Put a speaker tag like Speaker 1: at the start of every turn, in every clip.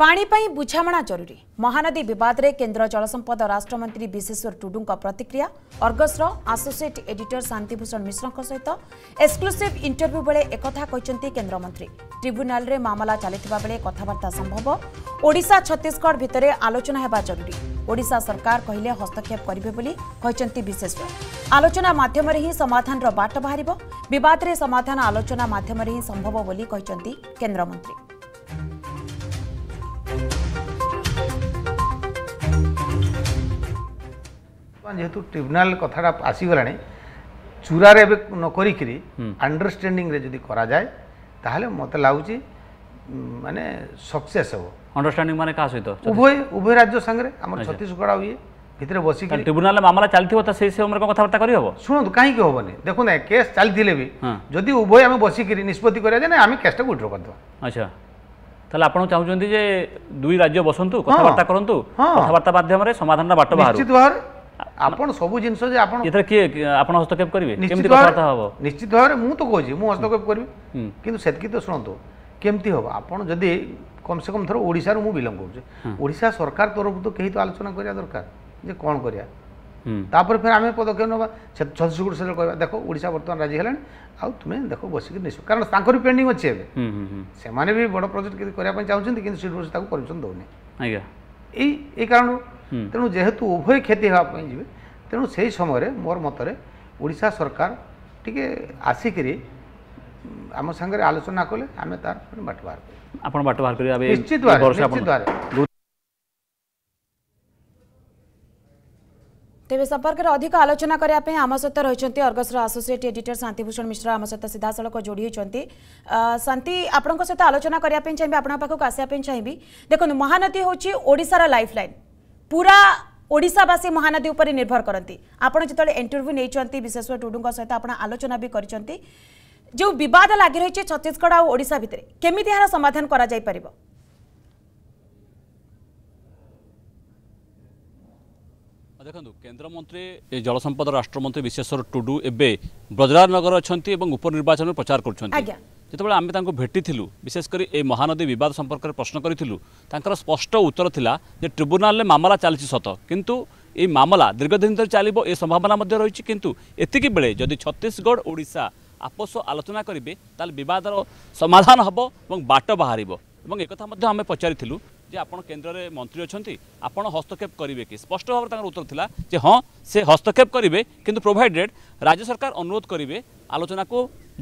Speaker 1: ପାଣି ପାଇଁ ବୁଝାମଣା ଜରୁରୀ ମହାନଦୀ ବିବାଦରେ କେନ୍ଦ୍ର ଜଳସମ୍ପଦ ରାଷ୍ଟ୍ରମନ୍ତ୍ରୀ ବିଶେଶ୍ୱର ଟୁଡୁଙ୍କ ପ୍ରତିକ୍ରିୟା ଅର୍ଗସ୍ର ଆସୋସିଏଟ୍ ଏଡିଟର ଶାନ୍ତିଭୂଷଣ ମିଶ୍ରଙ୍କ ସହିତ ଏକ୍ସକ୍ଲୁସିଭ୍ ଇଣ୍ଟରଭ୍ୟୁ ବେଳେ ଏକଥା କହିଛନ୍ତି କେନ୍ଦ୍ରମନ୍ତ୍ରୀ ଟ୍ରିବ୍ୟୁନାଲରେ ମାମଲା ଚାଲିଥିବା ବେଳେ କଥାବାର୍ତ୍ତା ସମ୍ଭବ ଓଡ଼ିଶା ଛତିଶଗଡ଼ ଭିତରେ ଆଲୋଚନା ହେବା ଜରୁରୀ ଓଡ଼ିଶା ସରକାର କହିଲେ ହସ୍ତକ୍ଷେପ କରିବେ ବୋଲି କହିଛନ୍ତି ବିଶେଶ୍ୱର ଆଲୋଚନା ମାଧ୍ୟମରେ ହିଁ ସମାଧାନର ବାଟ ବାହାରିବ ବିବାଦରେ ସମାଧାନ ଆଲୋଚନା ମାଧ୍ୟମରେ ହିଁ ସମ୍ଭବ ବୋଲି କହିଛନ୍ତି କେନ୍ଦ୍ରମନ୍ତ୍ରୀ
Speaker 2: বর্তমান যেহেতু ট্রিব্যুনাল কথাটা আসিগলাণি চূড়ার এবে নকরিকি আন্ডারস্ট্যান্ডিংরে যদি করা যায় তাহলে মতো লাগুচি মানে সকসেস হব আন্ডারস্ট্যান্ডিং মানে কাহ সহ উভয় উভয় রাজ্য সাংরে আমার ছত্তিশগড় ইয়ে ভিতরে বসি ট্রিব্যুনাল মামলা চাল তা সেই সময় কথাবার্তা করি হব শুনতু হব না দেখুন কেস চালিলে বি যদি উভয় আমি বসিকি নিষ্পতি করা যায় না আমি কেসটা উইড্র করদেবা
Speaker 3: আচ্ছা তাহলে আপনার চাহুন যে দুই রাজ্য বসন্তু কথাবার্তা করতু কথাবার্তা মাধ্যমে সমাধানটা বাট বাহার নিশ্চিত ভাবে
Speaker 2: ଆପଣ ସବୁ ଜିନିଷ
Speaker 3: ଯେ ଆପଣ ଏଥିରେ କିଏ ଆପଣ ହସ୍ତକ୍ଷେପ କରିବେ କେମିତି କଥାବାର୍ତ୍ତା ହେବ ନିଶ୍ଚିତ ଭାବରେ ମୁଁ ତ କହୁଛି ମୁଁ
Speaker 2: ହସ୍ତକ୍ଷେପ କରିବି କିନ୍ତୁ ସେତିକି ତ ଶୁଣନ୍ତୁ କେମିତି ହେବ ଆପଣ ଯଦି କମ୍ ସେ କମ୍ ଥର ଓଡ଼ିଶାରୁ ମୁଁ ବିଲଙ୍ଗ କରୁଛି ଓଡ଼ିଶା ସରକାର ତରଫରୁ ତ କେହି ତ ଆଲୋଚନା କରିବା ଦରକାର ଯେ କ'ଣ କରିବା ତାପରେ ଫେର ଆମେ ପଦକ୍ଷେପ ନେବା ଛତିଶଗଡ଼ ସେଠାରେ କହିବା ଦେଖ ଓଡ଼ିଶା ବର୍ତ୍ତମାନ ରାଜି ହେଲାଣି ଆଉ ତୁମେ ଦେଖ ବସିକି ନିଶ କାରଣ ତାଙ୍କର ପେଣ୍ଡିଂ ଅଛି ଏବେ ସେମାନେ ବି ବଡ଼ ପ୍ରୋଜେକ୍ଟ କରିବା ପାଇଁ ଚାହୁଁଛନ୍ତି କିନ୍ତୁ ସିଟ୍ ତାକୁ ପରମିସନ୍ ଦେଉନି ଆଜ୍ଞା ଏଇ ଏଇ କାରଣରୁ ତେଣୁ ଯେହେତୁ ଉଭୟ କ୍ଷତି ହେବା ପାଇଁ ଯିବେ ତେଣୁ ସେହି ସମୟରେ ମୋର ମତରେ ଓଡ଼ିଶା ସରକାର ଟିକେ ଆସିକିରି ଆମ ସାଙ୍ଗରେ ଆଲୋଚନା କଲେ ଆମେ ତାର ପୁଣି ବାଟ ବାହାର କରିବା
Speaker 3: ଆପଣ ବାଟ ବାହାର କରିବା ନିଶ୍ଚିତ ନିଶ୍ଚିତ
Speaker 1: ତେବେ ସମ୍ପର୍କରେ ଅଧିକ ଆଲୋଚନା କରିବା ପାଇଁ ଆମ ସହିତ ରହିଛନ୍ତି ଅର୍ଗସର ଆସୋସିଏଟ୍ ଏଡିଟର ଶାନ୍ତିଭୂଷଣ ମିଶ୍ର ଆମ ସହିତ ସିଧାସଳଖ ଯୋଡ଼ି ହୋଇଛନ୍ତି ଶାନ୍ତି ଆପଣଙ୍କ ସହିତ ଆଲୋଚନା କରିବା ପାଇଁ ଚାହିଁବି ଆପଣଙ୍କ ପାଖକୁ ଆସିବା ପାଇଁ ଚାହିଁବି ଦେଖନ୍ତୁ ମହାନଦୀ ହେଉଛି ଓଡ଼ିଶାର ଲାଇଫ୍ ଲାଇନ୍ पूरा ଓଡ଼ିଶାବାସୀ ମହାନଦୀ ଉପରେ ନିର୍ଭର କରନ୍ତି ଆପଣ ଯେତେବେଳେ ଇଣ୍ଟରଭ୍ୟୁ ନେଇଛନ୍ତି ବିଶେଷର ଟୁଡୁଙ୍କ ସହିତ ଆପଣ ଆଲୋଚନା ବି କରିଛନ୍ତି ଯେଉଁ ବିବାଦ ଲାଗି ରହିଛି ଛତିଶଗଡ଼ ଆଉ ଓଡ଼ିଶା ଭିତରେ କେମିତି ଏହାର ସମାଧାନ କରାଯାଇପାରିବ
Speaker 3: ଦେଖନ୍ତୁ କେନ୍ଦ୍ରମନ୍ତ୍ରୀ ଜଳସମ୍ପଦ ରାଷ୍ଟ୍ରମନ୍ତ୍ରୀ ବିଶେଷର ଟୁଡୁ ଏବେ ବ୍ରଜରାଜନଗର ଅଛନ୍ତି ଏବଂ ଉପନିର୍ବାଚନ ପ୍ରଚାର କରୁଛନ୍ତି যেতবে আমি তাঁকে ভেটি বিশেষ করে এই মহানদী বিবাদ সম্পর্কের প্রশ্ন করেছিল তাঁর স্পষ্ট উত্তর লা যে ট্রিব্যুনালে মামলা চালছে সত কিন্তু এই মামলা দীর্ঘদিন ধরে চাল এ সম্ভাবনা রয়েছে কিন্তু এতিকি বেড়ে যদি ছত্তিশগড় ওড়শা আপোষ আলোচনা করবে তাহলে বিবাদর সমাধান হব এবং বাট বাহার এবং একথা আমি পচারিলু যে আপনার কেন্দ্রের মন্ত্রী অনেক আপনার হস্তক্ষেপ করবে কি স্পষ্ট ভাবে তাঁর উত্তর লা যে হ্যাঁ সে হস্তক্ষেপ করবে কিন্তু প্রোভাইডেড রাজ্য সরকার অনুরোধ করবে আলোচনা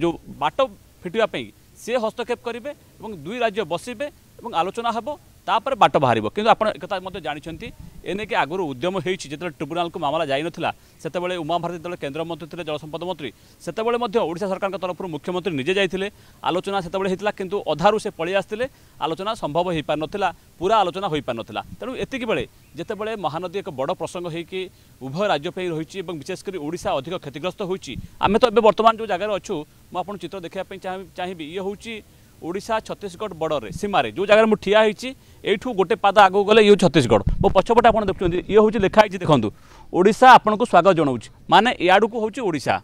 Speaker 3: যে বাট ଫିଟିବା ପାଇଁ ସିଏ ହସ୍ତକ୍ଷେପ କରିବେ ଏବଂ ଦୁଇ ରାଜ୍ୟ ବସିବେ ଏବଂ ଆଲୋଚନା ହେବ ତାପରେ ବାଟ ବାହାରିବ କିନ୍ତୁ ଆପଣ ଏକଥା ମଧ୍ୟ ଜାଣିଛନ୍ତି ଏନେଇକି ଆଗରୁ ଉଦ୍ୟମ ହୋଇଛି ଯେତେବେଳେ ଟ୍ରିବ୍ୟୁନାଲକୁ ମାମଲା ଯାଇନଥିଲା ସେତେବେଳେ ଉମା ଭାରତୀ ଯେତେବେଳେ କେନ୍ଦ୍ରମନ୍ତ୍ରୀ ଥିଲେ ଜଳସମ୍ପଦ ମନ୍ତ୍ରୀ ସେତେବେଳେ ମଧ୍ୟ ଓଡ଼ିଶା ସରକାରଙ୍କ ତରଫରୁ ମୁଖ୍ୟମନ୍ତ୍ରୀ ନିଜେ ଯାଇଥିଲେ ଆଲୋଚନା ସେତେବେଳେ ହୋଇଥିଲା କିନ୍ତୁ ଅଧାରୁ ସେ ପଳେଇ ଆସିଥିଲେ ଆଲୋଚନା ସମ୍ଭବ ହୋଇପାରିନଥିଲା ପୁରା ଆଲୋଚନା ହୋଇପାରିନଥିଲା ତେଣୁ ଏତିକି ବେଳେ ଯେତେବେଳେ ମହାନଦୀ ଏକ ବଡ଼ ପ୍ରସଙ୍ଗ ହୋଇକି ଉଭୟ ରାଜ୍ୟ ପାଇଁ ରହିଛି ଏବଂ ବିଶେଷ କରି ଓଡ଼ିଶା ଅଧିକ କ୍ଷତିଗ୍ରସ୍ତ ହୋଇଛି ଆମେ ତ ଏବେ ବର୍ତ୍ତମାନ ଯେଉଁ ଜାଗାରେ ଅଛୁ ମୁଁ ଆପଣଙ୍କୁ ଚିତ୍ର ଦେଖିବା ପାଇଁ ଚାହିଁବି ଇଏ ହେଉଛି ଓଡ଼ିଶା ଛତିଶଗଡ଼ ବର୍ଡ଼ରରେ ସୀମାରେ ଯେଉଁ ଜାଗାରେ ମୁଁ ଠିଆ ହେଇଛି ଏଇଠୁ ଗୋଟେ ପାଦ ଆଗକୁ ଗଲେ ଇଏ ଛତିଶଗଡ଼ ମୋ ପଛପଟେ ଆପଣ ଦେଖୁଛନ୍ତି ଇଏ ହେଉଛି ଲେଖା ହେଇଛି ଦେଖନ୍ତୁ ଓଡ଼ିଶା ଆପଣଙ୍କୁ ସ୍ୱାଗତ ଜଣାଉଛି ମାନେ ଇଆଡ଼କୁ ହେଉଛି ଓଡ଼ିଶା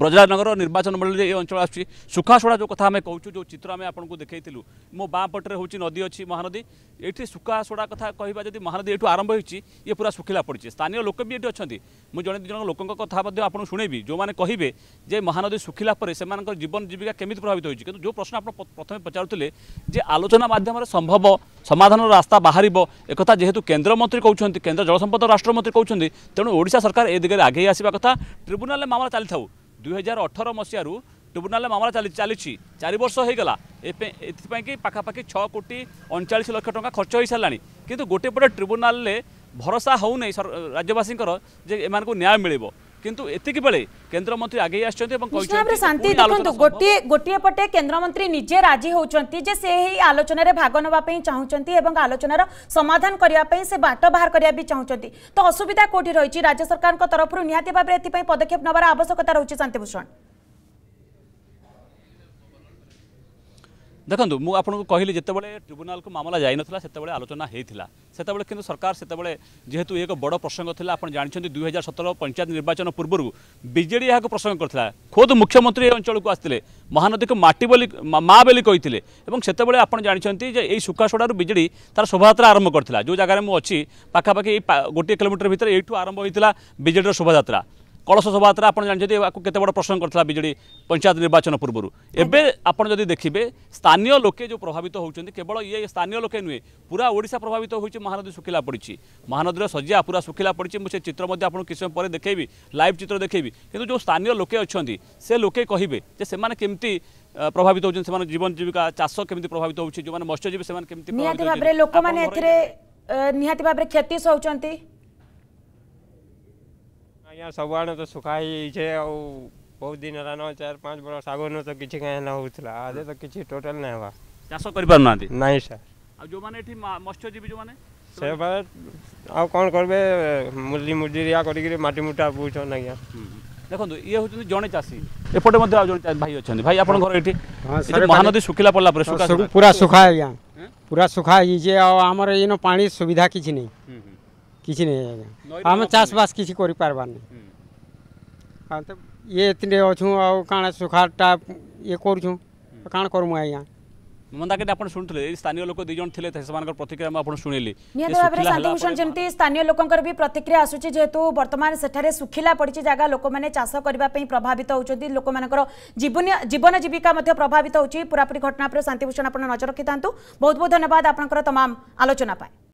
Speaker 3: ব্রজরাজনগর নির্বাচন মন্ডলী এই অঞ্চল আসছে শুখাশোড়া যে কথা আমি কৌছু যে চিত্র আমি আপনার দেখাইলু মো বাঁ পটরে হচ্ছে নদী অছি মহানদী এটি শুখাশোড়া কথা কহা যদি মহানদী এটু আরম্ভ হয়েছি ইয়ে পুরা শুখিলা পড়ছে স্থানীয় লোক বি এটি অনেক মু জন দুজন লোক কথা আপনার শুনেবি যে কহবে যে মহানদী শুখিলা পরে সে জীবন জীবিকা কেমি প্রভাবিত হয়েছে কিন্তু যে প্রশ্ন আপনার প্রথমে পচারুলে যে আলোচনা মাধ্যমে সম্ভব ସମାଧାନର ରାସ୍ତା ବାହାରିବ ଏକଥା ଯେହେତୁ କେନ୍ଦ୍ରମନ୍ତ୍ରୀ କହୁଛନ୍ତି କେନ୍ଦ୍ର ଜଳସମ୍ପଦ ରାଷ୍ଟ୍ରମନ୍ତ୍ରୀ କହୁଛନ୍ତି ତେଣୁ ଓଡ଼ିଶା ସରକାର ଏ ଦିଗରେ ଆଗେଇ ଆସିବା କଥା ଟ୍ରିବ୍ୟୁନାଲରେ ମାମଲା ଚାଲିଥାଉ ଦୁଇହଜାର ଅଠର ମସିହାରୁ ଟ୍ରିବ୍ୟୁନାଲରେ ମାମଲା ଚାଲିଛି ଚାରି ବର୍ଷ ହୋଇଗଲା ଏଥିପାଇଁ କି ପାଖାପାଖି ଛଅ କୋଟି ଅଣଚାଳିଶ ଲକ୍ଷ ଟଙ୍କା ଖର୍ଚ୍ଚ ହୋଇସାରିଲାଣି କିନ୍ତୁ ଗୋଟିଏ ପଟେ ଟ୍ରିବ୍ୟୁନାଲରେ ଭରସା ହେଉନାହିଁ ରାଜ୍ୟବାସୀଙ୍କର ଯେ ଏମାନଙ୍କୁ ନ୍ୟାୟ ମିଳିବ কিন্তু এতিকি বেড়ে কেন্দ্রমন্ত্রী আগেই আসছেন এবং শান্তি দেখুন গোটিয়ে
Speaker 1: গোটিয়ে পটে কেন্দ্রমন্ত্রী নিজে রাজি হচ্ছেন যে সে এই আলোচনার ভাগ নেওয়া চাহুমান এবং আলোচনার সমাধান করা সে বাট বাহার করা চাহুমান তো অসুবিধা কোটি রয়েছে রাজ্য সরকার তরফর নিহতি ভাবে এপাই পদক্ষেপ নেবার আবশ্যকতা রয়েছে শান্তিভূষণ
Speaker 3: ଦେଖନ୍ତୁ ମୁଁ ଆପଣଙ୍କୁ କହିଲି ଯେତେବେଳେ ଟ୍ରିବ୍ୟୁନାଲକୁ ମାମଲା ଯାଇନଥିଲା ସେତେବେଳେ ଆଲୋଚନା ହୋଇଥିଲା ସେତେବେଳେ କିନ୍ତୁ ସରକାର ସେତେବେଳେ ଯେହେତୁ ଏକ ବଡ଼ ପ୍ରସଙ୍ଗ ଥିଲା ଆପଣ ଜାଣିଛନ୍ତି ଦୁଇ ହଜାର ସତର ପଞ୍ଚାୟତ ନିର୍ବାଚନ ପୂର୍ବରୁ ବିଜେଡ଼ି ଏହାକୁ ପ୍ରସଙ୍ଗ କରିଥିଲା ଖୋଦ୍ ମୁଖ୍ୟମନ୍ତ୍ରୀ ଏ ଅଞ୍ଚଳକୁ ଆସିଥିଲେ ମହାନଦୀକୁ ମାଟି ବୋଲି ମା ବୋଲି କହିଥିଲେ ଏବଂ ସେତେବେଳେ ଆପଣ ଜାଣିଛନ୍ତି ଯେ ଏଇ ସୁଖାସୋଡ଼ାରୁ ବିଜେଡ଼ି ତାର ଶୋଭାଯାତ୍ରା ଆରମ୍ଭ କରିଥିଲା ଯେଉଁ ଜାଗାରେ ମୁଁ ଅଛି ପାଖାପାଖି ଗୋଟିଏ କିଲୋମିଟର ଭିତରେ ଏଇଠୁ ଆରମ୍ଭ ହୋଇଥିଲା ବିଜେଡ଼ିର ଶୋଭାଯାତ୍ରା কলস শোভাযাত্রা আপনার জাঁচান কত বড় প্রসঙ্গ করে বিজেডি পঞ্চায়েত নির্বাচন পূর্ব এবে আপনার যদি দেখবে স্থানীয় লোকে যে প্রভাবিত হচ্ছেন কেবল ইয়ে স্থানীয় লোকে নুয়ে পুরা ওড়শা প্রভাবিত হয়েছে মহানদী শুখিলা পড়ছে মহানদীর শয্যা পুরা শুখিলা পড়ছে সে চিত্র আপনার কিছু পরে দেখেবি লাইভ চিত্র দেখেবি কিন্তু যে স্থানীয় লোকে অনেক সে লোকে কহবে যে সে কেমতি প্রভাবিত হচ্ছেন সে জীবন জীবিকা চাষ কেমতি প্রভাবিত হচ্ছে যে মৎস্যজীবী সে
Speaker 1: নিহতি ভাবে ক্ষতি সহুচার
Speaker 3: અહીંયા સવારનો તો સુખાઈ છે આવું બહુ દિન રાનો ચાર પાંચ વર્ષ આગળનો તો କିଛି କାହିଁ ନ ହେଉଥିଲା ଆଜି ତ କିଛି ଟୋଟାଲ ନାହିଁ ହେବା ଚାଷ କରିପାରୁନାହାନ୍ତି ନାଇଁ ସାର୍ ଆଉ ଯେଉଁମାନେ ଏଠି ମତ୍ସ୍ୟଜୀବୀ ଯେଉଁମାନେ ସେ ଆଉ କ'ଣ କରିବେ ମୁଲି ମୁଜିରିଆ କରିକିରି ମାଟି ମୁଟା ବୁଝୁଛନ୍ ଆଜ୍ଞା ଦେଖନ୍ତୁ ଇଏ ହେଉଛନ୍ତି ଜଣେ ଚାଷୀ ଏପଟେ ମଧ୍ୟ ଆଉ ଜଣେ ଭାଇ ଅଛନ୍ତି ଭାଇ ଆପଣଙ୍କ ଘର ଏଠି ମହାନଦୀ ଶୁଖିଲା ପଡ଼ିଲା ପରେ ପୁରା ଶୁଖା ଆଜ୍ଞା
Speaker 2: ପୁରା ଶୁଖା ହେଇଯାଇଛି ଆଉ ଆମର ଏଇନ ପାଣି ସୁବିଧା କିଛି ନାହିଁ କିଛି ନାଇଁ ଆଜ୍ଞା ଆମେ ଚାଷବାସ କିଛି କରିପାରବାନି ହଁ ତ ଇଏ ଏଥିରେ ଅଛୁ ଆଉ କାଣା ସୁଖାରଟା
Speaker 3: ଇଏ କରୁଛୁ କାଣା କରମୁ ଆଜ୍ଞା ମନ୍ଦାକିନି ଆପଣ ଶୁଣୁଥିଲେ ସ୍ଥାନୀୟ ଲୋକ ଦୁଇ ଜଣ ଥିଲେ ସେମାନଙ୍କର ପ୍ରତିକ୍ରିୟା ମୁଁ ଆପଣ ଶୁଣିଲି ନିହାତି ଭାବରେ ଶାନ୍ତି ଭୂଷଣ
Speaker 1: ଯେମିତି ସ୍ଥାନୀୟ ଲୋକଙ୍କର ବି ପ୍ରତିକ୍ରିୟା ଆସୁଛି ଯେହେତୁ ବର୍ତ୍ତମାନ ସେଠାରେ ଶୁଖିଲା ପଡ଼ିଛି ଜାଗା ଲୋକମାନେ ଚାଷ କରିବା ପାଇଁ ପ୍ରଭାବିତ ହେଉଛନ୍ତି ଲୋକମାନଙ୍କର ଜୀବନ ଜୀବନ ଜୀବିକା ମଧ୍ୟ ପ୍ରଭାବିତ ହେଉଛି ପୁରାପୁରି ଘଟଣା ଉପରେ ଶାନ୍ତି ଭୂଷଣ ଆପଣ ନଜର ରଖିଥାନ୍ତୁ ବହୁତ ବହୁତ ଧନ୍ୟବାଦ ଆପଣଙ୍କର ତମାମ ଆଲୋଚନା ପାଇଁ